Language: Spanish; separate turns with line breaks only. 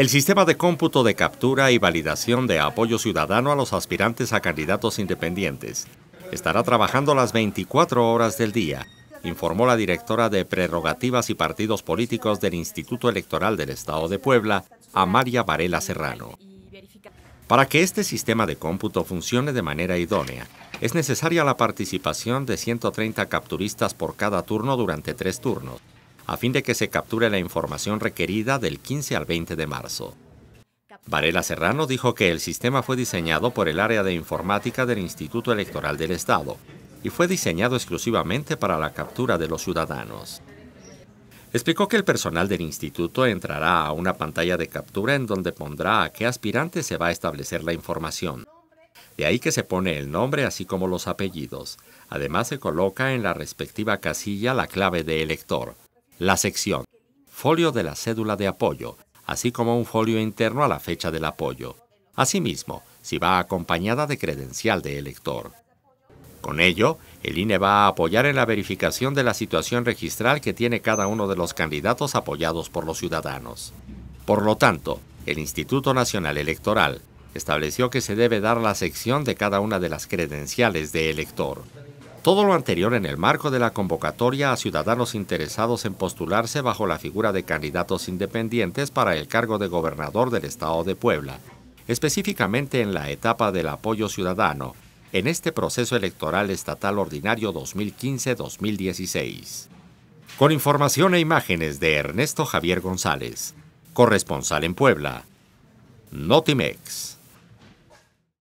El sistema de cómputo de captura y validación de apoyo ciudadano a los aspirantes a candidatos independientes estará trabajando las 24 horas del día, informó la directora de Prerrogativas y Partidos Políticos del Instituto Electoral del Estado de Puebla, Amaria Varela Serrano. Para que este sistema de cómputo funcione de manera idónea, es necesaria la participación de 130 capturistas por cada turno durante tres turnos, a fin de que se capture la información requerida del 15 al 20 de marzo. Varela Serrano dijo que el sistema fue diseñado por el área de informática del Instituto Electoral del Estado y fue diseñado exclusivamente para la captura de los ciudadanos. Explicó que el personal del instituto entrará a una pantalla de captura en donde pondrá a qué aspirante se va a establecer la información. De ahí que se pone el nombre así como los apellidos. Además se coloca en la respectiva casilla la clave de elector la sección folio de la cédula de apoyo, así como un folio interno a la fecha del apoyo. Asimismo, si va acompañada de credencial de elector. Con ello, el INE va a apoyar en la verificación de la situación registral que tiene cada uno de los candidatos apoyados por los ciudadanos. Por lo tanto, el Instituto Nacional Electoral estableció que se debe dar la sección de cada una de las credenciales de elector. Todo lo anterior en el marco de la convocatoria a ciudadanos interesados en postularse bajo la figura de candidatos independientes para el cargo de gobernador del Estado de Puebla, específicamente en la etapa del apoyo ciudadano, en este proceso electoral estatal ordinario 2015-2016. Con información e imágenes de Ernesto Javier González, corresponsal en Puebla, Notimex.